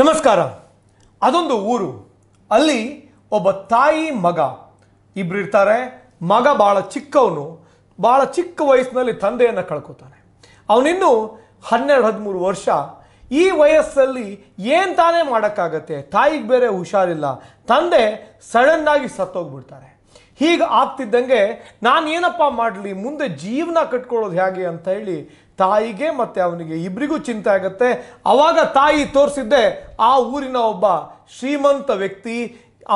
ನಮಸ್ಕಾರ ಅದೊಂದು ಊರು ಅಲ್ಲಿ ಒಬ್ಬ ತಾಯಿ ಮಗ ಇಬ್ರು ಇರ್ತಾರೆ ಮಗ ಭಾಳ ಚಿಕ್ಕವನು ಭಾಳ ಚಿಕ್ಕ ವಯಸ್ಸಿನಲ್ಲಿ ತಂದೆಯನ್ನು ಕಳ್ಕೊತಾನೆ ಅವನಿನ್ನು ಹನ್ನೆರಡು ಹದಿಮೂರು ವರ್ಷ ಈ ವಯಸ್ಸಲ್ಲಿ ಏನು ತಾನೇ ಮಾಡೋಕ್ಕಾಗತ್ತೆ ತಾಯಿಗೆ ಬೇರೆ ಹುಷಾರಿಲ್ಲ ತಂದೆ ಸಡನ್ನಾಗಿ ಸತ್ತೋಗ್ಬಿಡ್ತಾರೆ ಹೀಗೆ ಆಗ್ತಿದ್ದಂಗೆ ನಾನು ಏನಪ್ಪ ಮಾಡಲಿ ಮುಂದೆ ಜೀವನ ಕಟ್ಕೊಳ್ಳೋದು ಹೇಗೆ ಅಂತ ಹೇಳಿ ತಾಯಿಗೆ ಮತ್ತು ಅವನಿಗೆ ಇಬ್ಬರಿಗೂ ಚಿಂತೆ ಆಗುತ್ತೆ ಆವಾಗ ತಾಯಿ ತೋರಿಸಿದ್ದೆ ಆ ಊರಿನ ಒಬ್ಬ ಶ್ರೀಮಂತ ವ್ಯಕ್ತಿ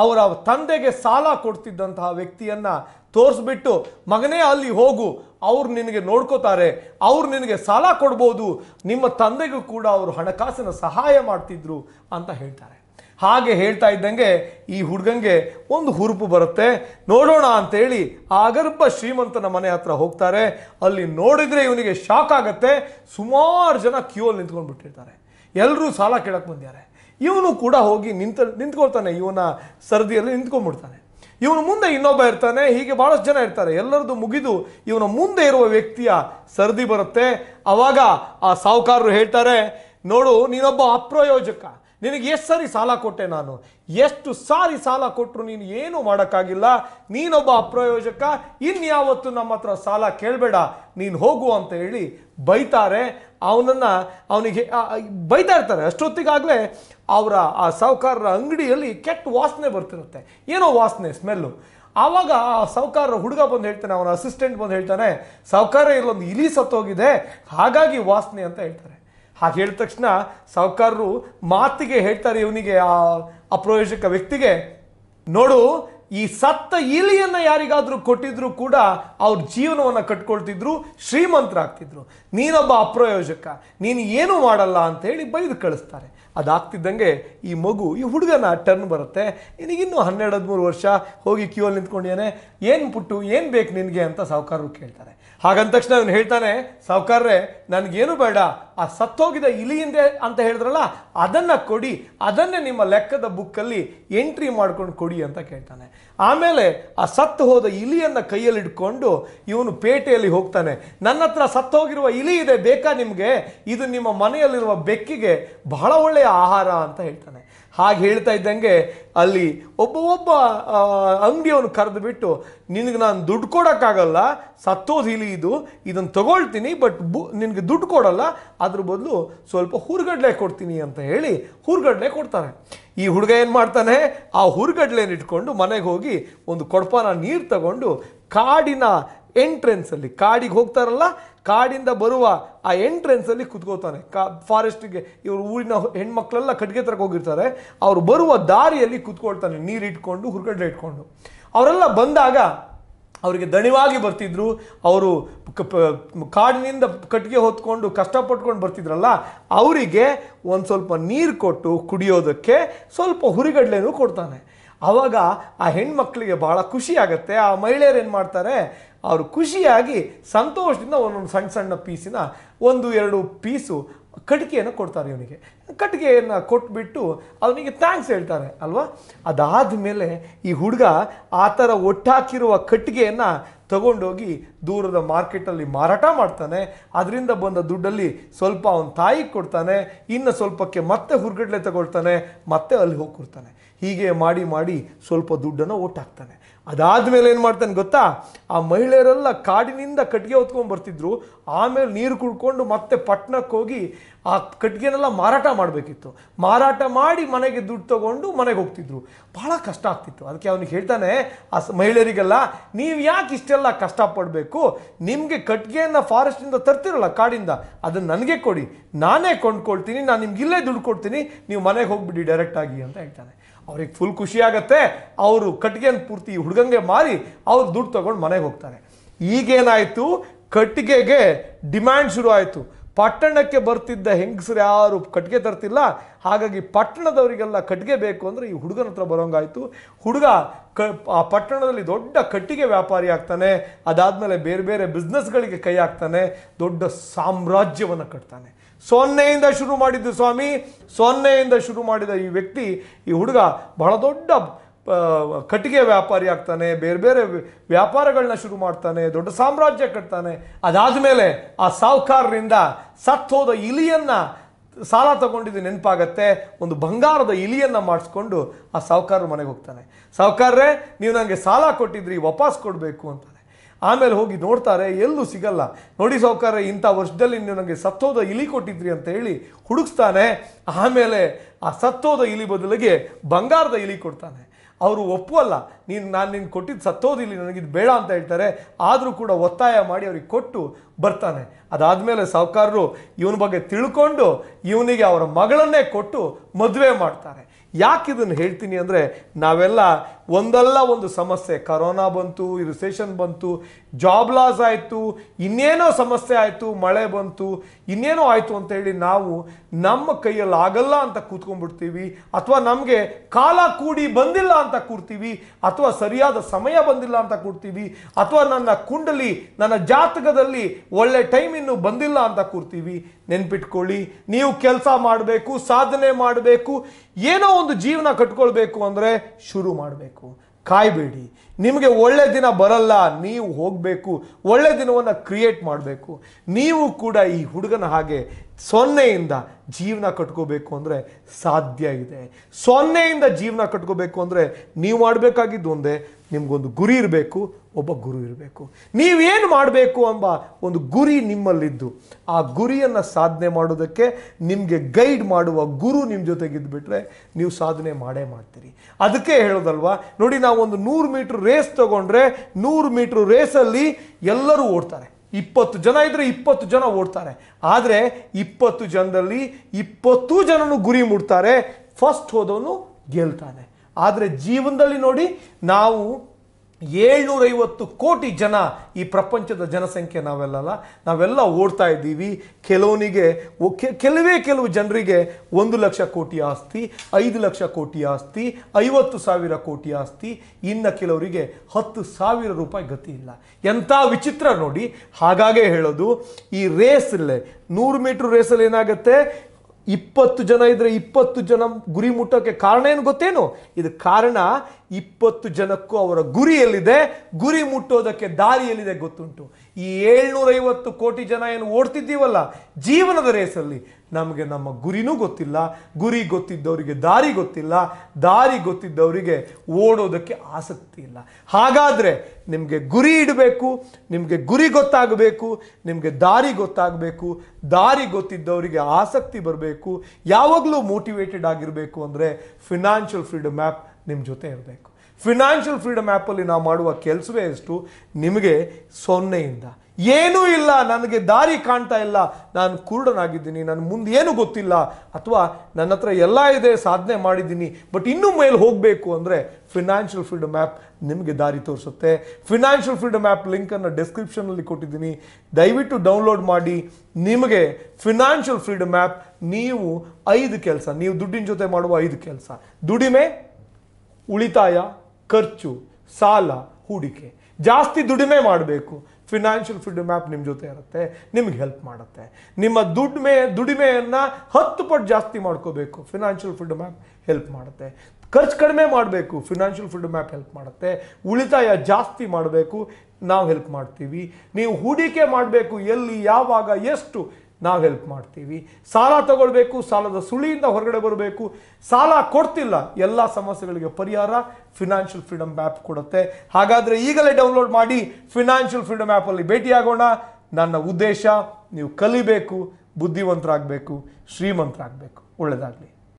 ಅವರ ತಂದೆಗೆ ಸಾಲ ಕೊಡ್ತಿದ್ದಂತಹ ವ್ಯಕ್ತಿಯನ್ನು ತೋರಿಸ್ಬಿಟ್ಟು ಮಗನೇ ಅಲ್ಲಿ ಹೋಗು ಅವ್ರು ನಿನಗೆ ನೋಡ್ಕೋತಾರೆ ಅವ್ರು ನಿನಗೆ ಸಾಲ ಕೊಡ್ಬೋದು ನಿಮ್ಮ ತಂದೆಗೂ ಕೂಡ ಅವರು ಹಣಕಾಸಿನ ಸಹಾಯ ಮಾಡ್ತಿದ್ರು ಅಂತ ಹೇಳ್ತಾರೆ ಹಾಗೆ ಹೇಳ್ತಾ ಇದ್ದಂಗೆ ಈ ಹುಡುಗಂಗೆ ಒಂದು ಹುರುಪು ಬರುತ್ತೆ ನೋಡೋಣ ಅಂತೇಳಿ ಆಗರ್ಭ ಶ್ರೀಮಂತನ ಮನೆ ಹತ್ರ ಹೋಗ್ತಾರೆ ಅಲ್ಲಿ ನೋಡಿದರೆ ಇವನಿಗೆ ಶಾಕ್ ಆಗುತ್ತೆ ಸುಮಾರು ಜನ ಕ್ಯೂ ಅಲ್ಲಿ ನಿಂತ್ಕೊಂಡ್ಬಿಟ್ಟಿರ್ತಾರೆ ಎಲ್ಲರೂ ಸಾಲ ಕೇಳಕ್ಕೆ ಬಂದಿದ್ದಾರೆ ಇವನು ಕೂಡ ಹೋಗಿ ನಿಂತ ನಿಂತ್ಕೊಳ್ತಾನೆ ಇವನ ಸರದಿಯಲ್ಲಿ ನಿಂತ್ಕೊಂಡ್ಬಿಡ್ತಾನೆ ಇವನು ಮುಂದೆ ಇನ್ನೊಬ್ಬ ಇರ್ತಾನೆ ಹೀಗೆ ಭಾಳಷ್ಟು ಜನ ಇರ್ತಾರೆ ಎಲ್ಲರದ್ದು ಮುಗಿದು ಇವನ ಮುಂದೆ ಇರುವ ವ್ಯಕ್ತಿಯ ಸರದಿ ಬರುತ್ತೆ ಆವಾಗ ಆ ಸಾಹುಕಾರರು ಹೇಳ್ತಾರೆ ನೋಡು ನೀನೊಬ್ಬ ಅಪ್ರಯೋಜಕ ನಿನಗೆ ಎಷ್ಟು ಸಾರಿ ಸಾಲ ಕೊಟ್ಟೆ ನಾನು ಎಷ್ಟು ಸಾರಿ ಸಾಲ ಕೊಟ್ಟರು ನೀನು ಏನೂ ಮಾಡೋಕ್ಕಾಗಿಲ್ಲ ನೀನೊಬ್ಬ ಅಪ್ರಯೋಜಕ ಇನ್ಯಾವತ್ತು ನಮ್ಮ ಹತ್ರ ಸಾಲ ಕೇಳಬೇಡ ನೀನು ಹೋಗು ಅಂತ ಹೇಳಿ ಬೈತಾರೆ ಅವನನ್ನು ಅವನಿಗೆ ಬೈತಾ ಇರ್ತಾರೆ ಅಷ್ಟೊತ್ತಿಗಾಗಲೇ ಅವರ ಆ ಸಾಹುಕಾರರ ಅಂಗಡಿಯಲ್ಲಿ ಕೆಟ್ಟ ವಾಸನೆ ಬರ್ತಿರುತ್ತೆ ಏನೋ ವಾಸನೆ ಸ್ಮೆಲ್ಲು ಆವಾಗ ಆ ಸಾಹುಕಾರ ಹುಡುಗ ಬಂದು ಹೇಳ್ತಾನೆ ಅವನ ಅಸಿಸ್ಟೆಂಟ್ ಬಂದು ಹೇಳ್ತಾನೆ ಸಾಹುಕಾರ ಇಲ್ಲೊಂದು ಇಲಿ ಸತ್ತೋಗಿದೆ ಹಾಗಾಗಿ ವಾಸನೆ ಅಂತ ಹೇಳ್ತಾರೆ ಹಾಗೆ ಹೇಳಿದ ತಕ್ಷಣ ಸಾಹುಕಾರರು ಮಾತಿಗೆ ಹೇಳ್ತಾರೆ ಇವನಿಗೆ ಆ ಅಪ್ರಯೋಜಕ ವ್ಯಕ್ತಿಗೆ ನೋಡು ಈ ಸತ್ತ ಇಲಿಯನ್ನು ಯಾರಿಗಾದರೂ ಕೊಟ್ಟಿದ್ರು ಕೂಡ ಅವ್ರ ಜೀವನವನ್ನು ಕಟ್ಕೊಳ್ತಿದ್ರು ಶ್ರೀಮಂತರಾಗ್ತಿದ್ರು ನೀನೊಬ್ಬ ಅಪ್ರಯೋಜಕ ನೀನು ಏನು ಮಾಡಲ್ಲ ಅಂತ ಹೇಳಿ ಬೈದು ಕಳಿಸ್ತಾರೆ ಅದಾಗ್ತಿದ್ದಂಗೆ ಈ ಮಗು ಈ ಹುಡುಗನ ಟರ್ನ್ ಬರುತ್ತೆ ನಿನಗಿನ್ನೂ ಹನ್ನೆರಡು ಹದಿಮೂರು ವರ್ಷ ಹೋಗಿ ಕ್ಯೂ ಅಲ್ಲಿ ನಿಂತ್ಕೊಂಡಿಯಾನೆ ಏನು ಪುಟ್ಟು ಏನು ಬೇಕು ನಿನಗೆ ಅಂತ ಸಾಹುಕಾರರು ಕೇಳ್ತಾರೆ ಹಾಗಂದ ತಕ್ಷಣ ಅವನು ಹೇಳ್ತಾನೆ ಸಾಹುಕಾರ್ರೆ ನನಗೇನು ಬೇಡ ಆ ಸತ್ತೋಗಿದ ಇಲಿಯಿಂದೆ ಅಂತ ಹೇಳಿದ್ರಲ್ಲ ಅದನ್ನು ಕೊಡಿ ಅದನ್ನೇ ನಿಮ್ಮ ಲೆಕ್ಕದ ಬುಕ್ಕಲ್ಲಿ ಎಂಟ್ರಿ ಮಾಡ್ಕೊಂಡು ಕೊಡಿ ಅಂತ ಕೇಳ್ತಾನೆ ಆಮೇಲೆ ಆ ಸತ್ತು ಹೋದ ಇಲಿಯನ್ನು ಕೈಯಲ್ಲಿಟ್ಕೊಂಡು ಇವನು ಪೇಟೆಯಲ್ಲಿ ಹೋಗ್ತಾನೆ ನನ್ನ ಹತ್ರ ಹೋಗಿರುವ ಇಲಿ ಇದೆ ಬೇಕಾ ನಿಮಗೆ ಇದು ನಿಮ್ಮ ಮನೆಯಲ್ಲಿರುವ ಬೆಕ್ಕಿಗೆ ಬಹಳ ಒಳ್ಳೆಯ ಆಹಾರ ಅಂತ ಹೇಳ್ತಾನೆ ಹಾಗೆ ಹೇಳ್ತಾ ಇದ್ದಂಗೆ ಅಲ್ಲಿ ಒಬ್ಬ ಒಬ್ಬ ಅಂಗಡಿಯವನು ಕರೆದು ಬಿಟ್ಟು ನಿನಗೆ ನಾನು ದುಡ್ಡು ಕೊಡೋಕ್ಕಾಗಲ್ಲ ಸತ್ತೋದು ಇಲ್ಲಿ ಇದು ಇದನ್ನು ತಗೊಳ್ತೀನಿ ಬಟ್ ಬು ನಿನಗೆ ದುಡ್ಡು ಕೊಡಲ್ಲ ಅದ್ರ ಬದಲು ಸ್ವಲ್ಪ ಹುರ್ಗಡ್ಲೆ ಕೊಡ್ತೀನಿ ಅಂತ ಹೇಳಿ ಹುರ್ಗಡ್ಲೆ ಕೊಡ್ತಾರೆ ಈ ಹುಡುಗ ಏನು ಮಾಡ್ತಾನೆ ಆ ಹುರ್ಗಡ್ಲೆನ ಇಟ್ಕೊಂಡು ಮನೆಗೆ ಹೋಗಿ ಒಂದು ಕೊಡಪಾನ ನೀರು ತಗೊಂಡು ಕಾಡಿನ ಎಂಟ್ರೆನ್ಸಲ್ಲಿ ಕಾಡಿಗೆ ಹೋಗ್ತಾರಲ್ಲ ಕಾಡಿಂದ ಬರುವ ಆ ಎಂಟ್ರೆನ್ಸಲ್ಲಿ ಕುತ್ಕೋತಾನೆ ಕಾ ಫಾರೆಸ್ಟ್ಗೆ ಇವರು ಊರಿನ ಹೆಣ್ಮಕ್ಳೆಲ್ಲ ಕಟ್ಟಿಗೆ ತರಕ್ಕೆ ಹೋಗಿರ್ತಾರೆ ಅವರು ಬರುವ ದಾರಿಯಲ್ಲಿ ಕುತ್ಕೊಳ್ತಾನೆ ನೀರಿಟ್ಕೊಂಡು ಹುರ್ಗಡ್ಡೆ ಇಟ್ಕೊಂಡು ಅವರೆಲ್ಲ ಬಂದಾಗ ಅವರಿಗೆ ದಣಿವಾಗಿ ಬರ್ತಿದ್ರು ಅವರು ಕಾಡಿನಿಂದ ಕಟ್ಟಿಗೆ ಹೊತ್ಕೊಂಡು ಕಷ್ಟಪಟ್ಕೊಂಡು ಬರ್ತಿದ್ರಲ್ಲ ಅವರಿಗೆ ಒಂದು ಸ್ವಲ್ಪ ನೀರು ಕೊಟ್ಟು ಕುಡಿಯೋದಕ್ಕೆ ಸ್ವಲ್ಪ ಹುರಿಗಡ್ಲೆನೂ ಕೊಡ್ತಾನೆ ಆವಾಗ ಆ ಹೆಣ್ಮಕ್ಳಿಗೆ ಭಾಳ ಖುಷಿ ಆಗುತ್ತೆ ಆ ಮಹಿಳೆಯರು ಏನು ಮಾಡ್ತಾರೆ ಅವರು ಖುಷಿಯಾಗಿ ಸಂತೋಷದಿಂದ ಒಂದೊಂದು ಸಣ್ಣ ಸಣ್ಣ ಪೀಸಿನ ಒಂದು ಎರಡು ಪೀಸು ಕಟ್ಟಿಗೆಯನ್ನು ಕೊಡ್ತಾರೆ ಇವನಿಗೆ ಕಟ್ಟಿಗೆಯನ್ನು ಕೊಟ್ಬಿಟ್ಟು ಅವನಿಗೆ ಥ್ಯಾಂಕ್ಸ್ ಹೇಳ್ತಾರೆ ಅಲ್ವಾ ಅದಾದ ಮೇಲೆ ಈ ಹುಡುಗ ಆ ಥರ ಒಟ್ಟಾಕಿರುವ ಕಟ್ಟಿಗೆಯನ್ನು ತಗೊಂಡೋಗಿ ದೂರದ ಮಾರ್ಕೆಟಲ್ಲಿ ಮಾರಾಟ ಮಾಡ್ತಾನೆ ಅದರಿಂದ ಬಂದ ದುಡ್ಡಲ್ಲಿ ಸ್ವಲ್ಪ ಅವನ ತಾಯಿಗೆ ಕೊಡ್ತಾನೆ ಇನ್ನು ಸ್ವಲ್ಪಕ್ಕೆ ಮತ್ತೆ ಹುರ್ಗಡ್ಲೆ ತಗೊಳ್ತಾನೆ ಮತ್ತೆ ಅಲ್ಲಿ ಹೋಗಿ ಕೊಡ್ತಾನೆ ಹೀಗೆ ಮಾಡಿ ಮಾಡಿ ಸ್ವಲ್ಪ ದುಡ್ಡನ್ನು ಒಟ್ಟಾಕ್ತಾನೆ ಅದಾದ ಮೇಲೆ ಏನು ಮಾಡ್ತಾನೆ ಗೊತ್ತಾ ಆ ಮಹಿಳೆಯರೆಲ್ಲ ಕಾಡಿನಿಂದ ಕಟ್ಟಿಗೆ ಹೊತ್ಕೊಂಡು ಬರ್ತಿದ್ರು ಆಮೇಲೆ ನೀರು ಕುಡ್ಕೊಂಡು ಮತ್ತೆ ಪಟ್ಟಣಕ್ಕೆ ಹೋಗಿ ಆ ಕಟ್ಟಿಗೆನೆಲ್ಲ ಮಾರಾಟ ಮಾಡಬೇಕಿತ್ತು ಮಾರಾಟ ಮಾಡಿ ಮನೆಗೆ ದುಡ್ಡು ತಗೊಂಡು ಮನೆಗೆ ಹೋಗ್ತಿದ್ರು ಭಾಳ ಕಷ್ಟ ಆಗ್ತಿತ್ತು ಅದಕ್ಕೆ ಅವ್ನಿಗೆ ಹೇಳ್ತಾನೆ ಆ ಮಹಿಳೆಯರಿಗೆಲ್ಲ ನೀವು ಯಾಕೆ ಇಷ್ಟೆಲ್ಲ ಕಷ್ಟಪಡಬೇಕು ನಿಮಗೆ ಕಟ್ಟಿಗೆಯನ್ನು ಫಾರೆಸ್ಟಿಂದ ತರ್ತಿರಲ್ಲ ಕಾಡಿಂದ ಅದನ್ನು ನನಗೆ ಕೊಡಿ ನಾನೇ ಕೊಂಡ್ಕೊಳ್ತೀನಿ ನಾನು ನಿಮ್ಗೆ ಇಲ್ಲೇ ದುಡ್ಡು ಕೊಡ್ತೀನಿ ನೀವು ಮನೆಗೆ ಹೋಗ್ಬಿಡಿ ಡೈರೆಕ್ಟಾಗಿ ಅಂತ ಹೇಳ್ತಾನೆ ಅವ್ರಿಗೆ ಫುಲ್ ಖುಷಿ ಆಗುತ್ತೆ ಅವರು ಕಟ್ಟಿಗೆಯನ್ನು ಪೂರ್ತಿ ಹುಡುಗಂಗೆ ಮಾರಿ ಅವ್ರು ದುಡ್ಡು ತಗೊಂಡು ಮನೆಗೆ ಹೋಗ್ತಾರೆ ಈಗೇನಾಯಿತು ಕಟ್ಟಿಗೆಗೆ ಡಿಮ್ಯಾಂಡ್ ಶುರು ಆಯಿತು ಪಟ್ಟಣಕ್ಕೆ ಬರ್ತಿದ್ದ ಹೆಂಗಸರು ಯಾರು ಕಟ್ಟಿಗೆ ತರ್ತಿಲ್ಲ ಹಾಗಾಗಿ ಪಟ್ಟಣದವರಿಗೆಲ್ಲ ಕಟ್ಟಿಗೆ ಬೇಕು ಅಂದರೆ ಈ ಹುಡುಗನ ಹತ್ರ ಬರೋಂಗಾಯಿತು ಹುಡುಗ ಕ ಆ ಪಟ್ಟಣದಲ್ಲಿ ದೊಡ್ಡ ಕಟ್ಟಿಗೆ ವ್ಯಾಪಾರಿ ಆಗ್ತಾನೆ ಅದಾದಮೇಲೆ ಬೇರೆ ಬೇರೆ ಬಿಸ್ನೆಸ್ಗಳಿಗೆ ಕೈ ಹಾಕ್ತಾನೆ ದೊಡ್ಡ ಸಾಮ್ರಾಜ್ಯವನ್ನು ಕಟ್ತಾನೆ ಸೊನ್ನೆಯಿಂದ ಶುರು ಮಾಡಿದ್ದು ಸ್ವಾಮಿ ಸೊನ್ನೆಯಿಂದ ಶುರು ಮಾಡಿದ ಈ ವ್ಯಕ್ತಿ ಈ ಹುಡುಗ ಬಹಳ ದೊಡ್ಡ ಕಟ್ಟಿಗೆ ವ್ಯಾಪಾರಿ ಆಗ್ತಾನೆ ಬೇರೆ ಬೇರೆ ವ್ಯಾಪಾರಗಳನ್ನ ಶುರು ಮಾಡ್ತಾನೆ ದೊಡ್ಡ ಸಾಮ್ರಾಜ್ಯ ಕಟ್ತಾನೆ ಅದಾದ ಮೇಲೆ ಆ ಸಾಹುಕಾರರಿಂದ ಸತ್ತೋದ ಇಲಿಯನ್ನು ಸಾಲ ತಗೊಂಡಿದ್ದು ನೆನಪಾಗತ್ತೆ ಒಂದು ಬಂಗಾರದ ಇಲಿಯನ್ನು ಮಾಡಿಸ್ಕೊಂಡು ಆ ಸಾಹುಕಾರರು ಮನೆಗೆ ಹೋಗ್ತಾನೆ ಸಾಹುಕಾರರೇ ನೀವು ನನಗೆ ಸಾಲ ಕೊಟ್ಟಿದ್ರಿ ವಾಪಸ್ ಕೊಡಬೇಕು ಅಂತಾನೆ ಆಮೇಲೆ ಹೋಗಿ ನೋಡ್ತಾರೆ ಎಲ್ಲೂ ಸಿಗಲ್ಲ ನೋಡಿ ಸಾಹುಕಾರ ಇಂಥ ವರ್ಷದಲ್ಲಿ ನೀವು ನನಗೆ ಸತ್ತೋದ ಇಲಿ ಕೊಟ್ಟಿದ್ರಿ ಅಂತ ಹೇಳಿ ಹುಡುಕ್ಸ್ತಾನೆ ಆಮೇಲೆ ಆ ಸತ್ತೋದ ಇಲಿ ಬದಲಿಗೆ ಬಂಗಾರದ ಇಲಿ ಕೊಡ್ತಾನೆ ಅವರು ಒಪ್ಪುವಲ್ಲ ನೀನು ನಾನು ನಿನ್ನ ಕೊಟ್ಟಿದ್ದು ಸತ್ತೋದಿಲ್ಲ ನನಗಿದು ಬೇಡ ಅಂತ ಹೇಳ್ತಾರೆ ಆದರೂ ಕೂಡ ಒತ್ತಾಯ ಮಾಡಿ ಅವ್ರಿಗೆ ಕೊಟ್ಟು ಬರ್ತಾನೆ ಅದಾದಮೇಲೆ ಸಾಹುಕಾರರು ಇವನ ಬಗ್ಗೆ ತಿಳ್ಕೊಂಡು ಇವನಿಗೆ ಅವರ ಮಗಳನ್ನೇ ಕೊಟ್ಟು ಮದುವೆ ಮಾಡ್ತಾರೆ ಯಾಕೆ ಇದನ್ನು ಹೇಳ್ತೀನಿ ಅಂದರೆ ನಾವೆಲ್ಲ ಒಂದಲ್ಲ ಒಂದು ಸಮಸ್ಯೆ ಕರೋನಾ ಬಂತು ರಿಸೆಷನ್ ಬಂತು ಜಾಬ್ ಲಾಸ್ ಆಯಿತು ಇನ್ನೇನೋ ಸಮಸ್ಯೆ ಆಯಿತು ಮಳೆ ಬಂತು ಇನ್ನೇನೋ ಆಯಿತು ಅಂತ ಹೇಳಿ ನಾವು ನಮ್ಮ ಕೈಯಲ್ಲಿ ಆಗಲ್ಲ ಅಂತ ಕೂತ್ಕೊಂಡ್ಬಿಡ್ತೀವಿ ಅಥವಾ ನಮಗೆ ಕಾಲ ಕೂಡಿ ಬಂದಿಲ್ಲ ಅಂತ ಕೂರ್ತೀವಿ ಅಥವಾ ಸರಿಯಾದ ಸಮಯ ಬಂದಿಲ್ಲ ಅಂತ ಕೂಡ್ತೀವಿ ಅಥವಾ ನನ್ನ ಕುಂಡಲಿ ನನ್ನ ಜಾತಕದಲ್ಲಿ ಒಳ್ಳೆ ಟೈಮ್ ಇನ್ನೂ ಬಂದಿಲ್ಲ ಅಂತ ಕೂರ್ತೀವಿ ನೆನ್ಪಿಟ್ಕೊಳ್ಳಿ ನೀವು ಕೆಲಸ ಮಾಡಬೇಕು ಸಾಧನೆ ಮಾಡಬೇಕು ಏನೋ ಒಂದು ಜೀವನ ಕಟ್ಕೊಳ್ಬೇಕು ಅಂದರೆ ಶುರು ಮಾಡಬೇಕು ಕಾಯಬೇಡಿ ನಿಮಗೆ ಒಳ್ಳೆ ದಿನ ಬರಲ್ಲ ನೀವು ಹೋಗಬೇಕು ಒಳ್ಳೆ ದಿನವನ್ನು ಕ್ರಿಯೇಟ್ ಮಾಡಬೇಕು ನೀವು ಕೂಡ ಈ ಹುಡುಗನ ಹಾಗೆ ಸೊನ್ನೆಯಿಂದ ಜೀವನ ಕಟ್ಕೋಬೇಕು ಅಂದರೆ ಸಾಧ್ಯ ಇದೆ ಸೊನ್ನೆಯಿಂದ ಜೀವನ ಕಟ್ಕೋಬೇಕು ಅಂದರೆ ನೀವು ಮಾಡಬೇಕಾಗಿದ್ದು ಒಂದೇ ನಿಮಗೊಂದು ಗುರಿ ಇರಬೇಕು ಒಬ್ಬ ಗುರು ಇರಬೇಕು ನೀವೇನು ಮಾಡಬೇಕು ಎಂಬ ಒಂದು ಗುರಿ ನಿಮ್ಮಲ್ಲಿದ್ದು ಆ ಗುರಿಯನ್ನು ಸಾಧನೆ ಮಾಡೋದಕ್ಕೆ ನಿಮಗೆ ಗೈಡ್ ಮಾಡುವ ಗುರು ನಿಮ್ಮ ಜೊತೆಗಿದ್ದುಬಿಟ್ರೆ ನೀವು ಸಾಧನೆ ಮಾಡೇ ಮಾಡ್ತೀರಿ ಅದಕ್ಕೆ ಹೇಳೋದಲ್ವಾ ನೋಡಿ ನಾವೊಂದು ನೂರು ಮೀಟ್ರ್ ರೇಸ್ ತೊಗೊಂಡ್ರೆ ನೂರು ಮೀಟ್ರ್ ರೇಸಲ್ಲಿ ಎಲ್ಲರೂ ಓಡ್ತಾರೆ ಇಪ್ಪತ್ತು ಜನ ಇದ್ದರೆ ಇಪ್ಪತ್ತು ಜನ ಓಡ್ತಾರೆ ಆದರೆ ಇಪ್ಪತ್ತು ಜನದಲ್ಲಿ ಇಪ್ಪತ್ತು ಜನನು ಗುರಿ ಮುಡ್ತಾರೆ ಫಸ್ಟ್ ಹೋದವನು ಗೆಲ್ತಾನೆ ಆದರೆ ಜೀವನದಲ್ಲಿ ನೋಡಿ ನಾವು ಏಳ್ನೂರೈವತ್ತು ಕೋಟಿ ಜನ ಈ ಪ್ರಪಂಚದ ಜನಸಂಖ್ಯೆ ನಾವೆಲ್ಲಲ್ಲ ನಾವೆಲ್ಲ ಓಡ್ತಾ ಇದ್ದೀವಿ ಕೆಲವನಿಗೆ ಕೆಲವೇ ಕೆಲವು ಜನರಿಗೆ ಒಂದು ಲಕ್ಷ ಕೋಟಿ ಆಸ್ತಿ ಐದು ಲಕ್ಷ ಕೋಟಿ ಆಸ್ತಿ ಐವತ್ತು ಸಾವಿರ ಕೋಟಿ ಆಸ್ತಿ ಇನ್ನು ಕೆಲವರಿಗೆ ಹತ್ತು ಸಾವಿರ ರೂಪಾಯಿ ಗತಿ ಇಲ್ಲ ಎಂಥ ವಿಚಿತ್ರ ನೋಡಿ ಹಾಗಾಗೇ ಹೇಳೋದು ಈ ರೇಸಲ್ಲೇ ನೂರು ಮೀಟ್ರ್ ರೇಸಲ್ಲಿ ಏನಾಗುತ್ತೆ ಇಪ್ಪತ್ತು ಜನ ಇದ್ರೆ ಇಪ್ಪತ್ತು ಜನ ಗುರಿ ಮುಟ್ಟೋಕೆ ಕಾರಣ ಏನು ಗೊತ್ತೇನು ಇದು ಕಾರಣ ಇಪ್ಪತ್ತು ಜನಕ್ಕೂ ಅವರ ಗುರಿ ಎಲ್ಲಿದೆ ಗುರಿ ಮುಟ್ಟೋದಕ್ಕೆ ದಾರಿ ಎಲ್ಲಿದೆ ಗೊತ್ತುಂಟು ಈ ಏಳ್ನೂರೈವತ್ತು ಕೋಟಿ ಜನ ಏನು ಓಡ್ತಿದ್ದೀವಲ್ಲ ಜೀವನದ ರೇಸಲ್ಲಿ ನಮಗೆ ನಮ್ಮ ಗುರಿನೂ ಗೊತ್ತಿಲ್ಲ ಗುರಿ ಗೊತ್ತಿದ್ದವರಿಗೆ ದಾರಿ ಗೊತ್ತಿಲ್ಲ ದಾರಿ ಗೊತ್ತಿದ್ದವರಿಗೆ ಓಡೋದಕ್ಕೆ ಆಸಕ್ತಿ ಇಲ್ಲ ಹಾಗಾದರೆ ನಿಮಗೆ ಗುರಿ ಇಡಬೇಕು ನಿಮಗೆ ಗುರಿ ಗೊತ್ತಾಗಬೇಕು ನಿಮಗೆ ದಾರಿ ಗೊತ್ತಾಗಬೇಕು ದಾರಿ ಗೊತ್ತಿದ್ದವರಿಗೆ ಆಸಕ್ತಿ ಬರಬೇಕು ಯಾವಾಗಲೂ ಮೋಟಿವೇಟೆಡ್ ಆಗಿರಬೇಕು ಅಂದರೆ ಫಿನಾನ್ಷಿಯಲ್ ಫ್ರೀಡಮ್ ಆ್ಯಪ್ ನಿಮ್ಮ ಜೊತೆ ಇರಬೇಕು ಫಿನಾನ್ಷಿಯಲ್ ಫ್ರೀಡಮ್ ಆ್ಯಪಲ್ಲಿ ನಾವು ಮಾಡುವ ಕೆಲಸವೇ ಎಷ್ಟು ನಿಮಗೆ ಸೊನ್ನೆಯಿಂದ ಏನೂ ಇಲ್ಲ ನನಗೆ ದಾರಿ ಕಾಣ್ತಾ ಇಲ್ಲ ನಾನು ಕುರುಡನಾಗಿದ್ದೀನಿ ನನ್ನ ಮುಂದೆ ಏನು ಗೊತ್ತಿಲ್ಲ ಅಥವಾ ನನ್ನ ಹತ್ರ ಎಲ್ಲ ಇದೆ ಸಾಧನೆ ಮಾಡಿದ್ದೀನಿ ಬಟ್ ಇನ್ನೂ ಮೇಲೆ ಹೋಗಬೇಕು ಅಂದರೆ ಫಿನಾನ್ಷಿಯಲ್ ಫ್ರೀಡಮ್ ಆ್ಯಪ್ ನಿಮಗೆ ದಾರಿ ತೋರಿಸುತ್ತೆ ಫಿನಾನ್ಷಿಯಲ್ ಫ್ರೀಡಮ್ ಆ್ಯಪ್ ಲಿಂಕನ್ನು ಡಿಸ್ಕ್ರಿಪ್ಷನಲ್ಲಿ ಕೊಟ್ಟಿದ್ದೀನಿ ದಯವಿಟ್ಟು ಡೌನ್ಲೋಡ್ ಮಾಡಿ ನಿಮಗೆ ಫಿನಾನ್ಷಿಯಲ್ ಫ್ರೀಡಮ್ ಆ್ಯಪ್ ನೀವು ಐದು ಕೆಲಸ ನೀವು ದುಡ್ಡಿನ ಜೊತೆ ಮಾಡುವ ಐದು ಕೆಲಸ ದುಡಿಮೆ ಉಳಿತಾಯ ಖರ್ಚು ಸಾಲ ಹೂಡಿಕೆ ಜಾಸ್ತಿ ದುಡಿಮೆ ಮಾಡಬೇಕು ಫಿನಾನ್ಷಿಯಲ್ ಫ್ರೀಡಮ್ ಆ್ಯಪ್ ನಿಮ್ಮ ಜೊತೆ ಇರುತ್ತೆ ನಿಮ್ಗೆ ಹೆಲ್ಪ್ ಮಾಡುತ್ತೆ ನಿಮ್ಮ ದುಡಿಮೆ ದುಡಿಮೆಯನ್ನು ಹತ್ತು ಪಟ್ಟು ಜಾಸ್ತಿ ಮಾಡ್ಕೋಬೇಕು ಫಿನಾನ್ಷಿಯಲ್ ಫ್ರೀಡಮ್ ಆ್ಯಪ್ ಹೆಲ್ಪ್ ಮಾಡುತ್ತೆ ಖರ್ಚು ಕಡಿಮೆ ಮಾಡಬೇಕು ಫಿನಾನ್ಷಿಯಲ್ ಫ್ರೀಡಮ್ ಆ್ಯಪ್ ಹೆಲ್ಪ್ ಮಾಡುತ್ತೆ ಉಳಿತಾಯ ಜಾಸ್ತಿ ಮಾಡಬೇಕು ನಾವು ಹೆಲ್ಪ್ ಮಾಡ್ತೀವಿ ನೀವು ಹೂಡಿಕೆ ಮಾಡಬೇಕು ಎಲ್ಲಿ ಯಾವಾಗ ಎಷ್ಟು ನಾವು ಹೆಲ್ಪ್ ಮಾಡ್ತೀವಿ ಸಾಲ ತಗೊಳ್ಬೇಕು ಸಾಲದ ಸುಳಿಯಿಂದ ಹೊರಗಡೆ ಬರಬೇಕು ಸಾಲ ಕೊಡ್ತಿಲ್ಲ ಎಲ್ಲ ಸಮಸ್ಯೆಗಳಿಗೆ ಪರಿಹಾರ ಫಿನಾನ್ಷಿಯಲ್ ಫ್ರೀಡಮ್ ಆ್ಯಪ್ ಕೊಡುತ್ತೆ ಹಾಗಾದರೆ ಈಗಲೇ ಡೌನ್ಲೋಡ್ ಮಾಡಿ ಫಿನಾನ್ಷಿಯಲ್ ಫ್ರೀಡಮ್ ಆ್ಯಪಲ್ಲಿ ಭೇಟಿಯಾಗೋಣ ನನ್ನ ಉದ್ದೇಶ ನೀವು ಕಲಿಬೇಕು ಬುದ್ಧಿವಂತರಾಗಬೇಕು ಶ್ರೀಮಂತರಾಗಬೇಕು ಒಳ್ಳೆಯದಾಗಲಿ